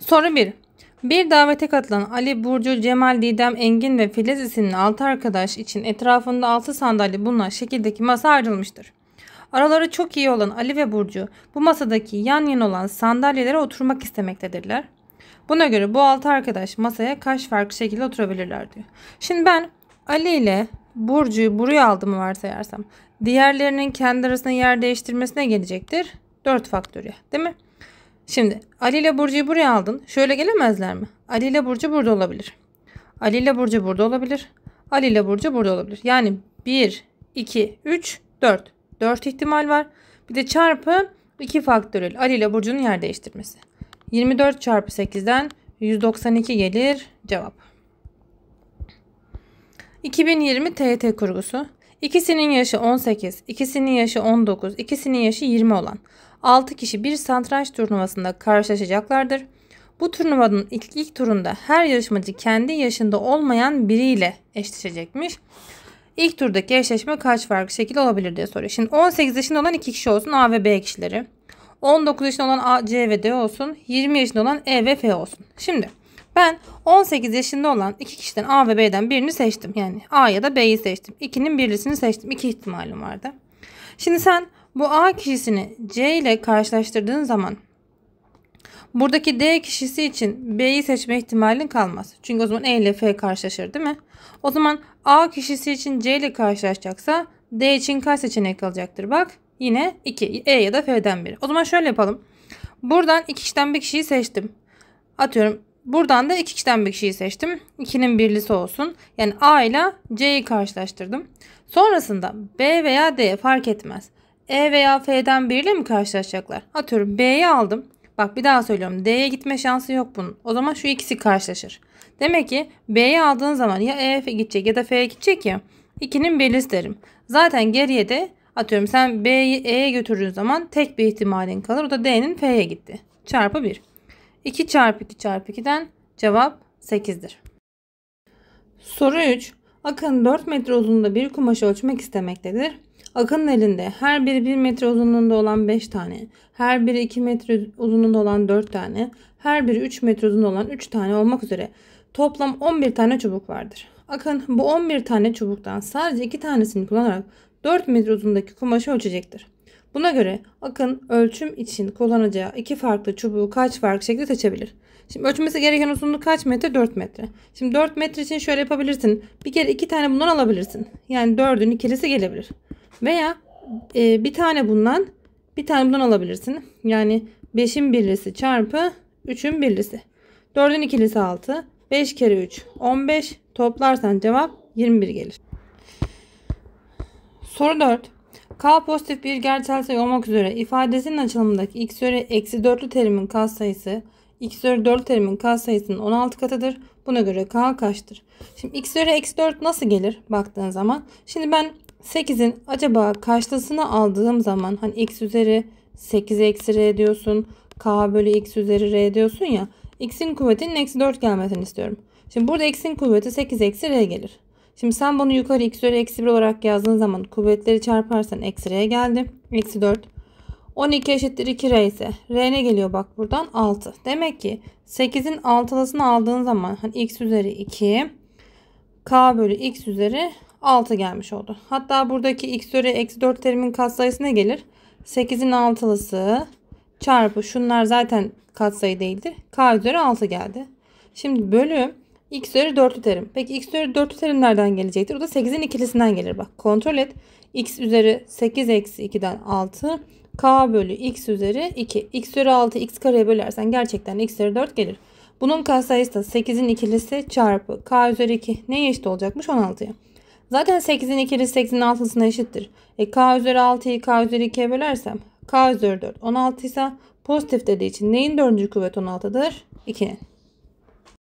Soru 1. Bir davete katılan Ali, Burcu, Cemal, Didem, Engin ve Filiz isimli 6 arkadaş için etrafında 6 sandalye bulunan şekildeki masa ayrılmıştır. Araları çok iyi olan Ali ve Burcu bu masadaki yan yana olan sandalyelere oturmak istemektedirler. Buna göre bu 6 arkadaş masaya kaç farklı şekilde oturabilirler diyor. Şimdi ben Ali ile Burcu'yu buraya aldığımı varsayarsam diğerlerinin kendi arasında yer değiştirmesine gelecektir. 4 faktöriyel değil mi? Şimdi Ali ile Burcu'yu buraya aldın. Şöyle gelemezler mi? Ali ile Burcu burada olabilir. Ali ile Burcu burada olabilir. Ali ile Burcu burada olabilir. Yani 1, 2, 3, 4. 4 ihtimal var. Bir de çarpı 2 faktöriyel. Ali ile Burcu'nun yer değiştirmesi. 24 çarpı 8'den 192 gelir cevap. 2020 TET kurgusu. İkisinin yaşı 18, ikisinin yaşı 19, ikisinin yaşı 20 olan 6 kişi bir satranç turnuvasında karşılaşacaklardır. Bu turnuvanın ilk, ilk turunda her yarışmacı kendi yaşında olmayan biriyle eşleşecekmiş. İlk turdaki eşleşme kaç farklı şekilde olabilir diye soruyor. Şimdi 18 yaşında olan 2 kişi olsun A ve B kişileri. 19 yaşında olan A, C ve D olsun. 20 yaşında olan E ve F olsun. Şimdi ben 18 yaşında olan iki kişiden A ve B'den birini seçtim. Yani A ya da B'yi seçtim. 2'nin birlisini seçtim. İki ihtimalim vardı. Şimdi sen bu A kişisini C ile karşılaştırdığın zaman buradaki D kişisi için B'yi seçme ihtimalin kalmaz. Çünkü o zaman E ile F karşılaşır değil mi? O zaman A kişisi için C ile karşılaşacaksa D için kaç seçenek kalacaktır? Bak yine 2 E ya da F'den biri. O zaman şöyle yapalım. Buradan iki kişiden bir kişiyi seçtim. Atıyorum Buradan da 2 kişiden bir kişiyi seçtim. 2'nin birlisi olsun. Yani A ile C'yi karşılaştırdım. Sonrasında B veya D fark etmez. E veya F'den biriyle mi karşılaşacaklar? Atıyorum B'yi aldım. Bak bir daha söylüyorum. D'ye gitme şansı yok bunun. O zaman şu ikisi karşılaşır. Demek ki B'yi aldığın zaman ya E'ye gidecek ya da F'ye gidecek ya. İkinin birisi derim. Zaten geriye de atıyorum sen B'yi E'ye götürdüğün zaman tek bir ihtimalin kalır. O da D'nin F'ye gitti. Çarpı 1. 2 çarpı 2 çarpı 2'den cevap 8'dir. Soru 3. Akın 4 metre uzunluğunda bir kumaşı ölçmek istemektedir. Akın elinde her biri 1 metre uzunluğunda olan 5 tane, her biri 2 metre uzunluğunda olan 4 tane, her biri 3 metre uzunluğunda olan 3 tane olmak üzere toplam 11 tane çubuk vardır. Akın bu 11 tane çubuktan sadece 2 tanesini kullanarak 4 metre uzundaki kumaşı ölçecektir. Buna göre Akın ölçüm için kullanacağı iki farklı çubuğu kaç farklı şekilde seçebilir? Şimdi ölçmesi gereken uzunluk kaç metre? 4 metre. Şimdi 4 metre için şöyle yapabilirsin. Bir kere iki tane bundan alabilirsin. Yani 4'ün ikilisi gelebilir. Veya e, bir tane bundan bir tane bundan alabilirsin. Yani 5'in birlisi çarpı 3'ün birlisi. 4'ün ikilisi 6. 5 kere 3 15. Toplarsan cevap 21 gelir. Soru 4. K pozitif bir gerçel sayı olmak üzere ifadesinin açılımındaki x üzeri eksi 4'lü terimin katsayısı x üzeri 4 terimin katsayısının 16 katıdır. Buna göre k kaçtır? Şimdi x üzeri eksi 4 nasıl gelir baktığın zaman? Şimdi ben 8'in acaba kaçlısını aldığım zaman hani x üzeri 8 eksi r diyorsun. k bölü x üzeri r diyorsun ya. x'in kuvvetinin eksi 4 gelmesini istiyorum. Şimdi burada x'in kuvveti 8 eksi r gelir. Şimdi sen bunu yukarı x üzeri eksi 1 olarak yazdığın zaman kuvvetleri çarparsan eksi r geldi. Eksi 4. 12 eşittir 2 r ise r ne geliyor bak buradan 6. Demek ki 8'in altılısını aldığın zaman hani x üzeri 2 k bölü x üzeri 6 gelmiş oldu. Hatta buradaki x üzeri eksi 4 terimin katsayısı ne gelir? 8'in altılısı çarpı şunlar zaten katsayı değildir. K üzeri 6 geldi. Şimdi bölüm x üzeri 4 terim. Peki x üzeri 4 terim nereden gelecektir? O da 8'in ikilisinden gelir. Bak kontrol et. x üzeri 8 eksi 2'den 6. k bölü x üzeri 2. x üzeri 6 x kareye bölersen gerçekten x üzeri 4 gelir. Bunun katsayısı da 8'in ikilisi çarpı k üzeri 2 neye eşit olacakmış? 16'ya. Zaten 8'in ikilisi 8'in altısına eşittir. E, k üzeri 6'yı k üzeri 2'ye bölersem k üzeri 4 16 ise pozitif dediği için neyin 4. kuvvet 16'dır? 2'nin.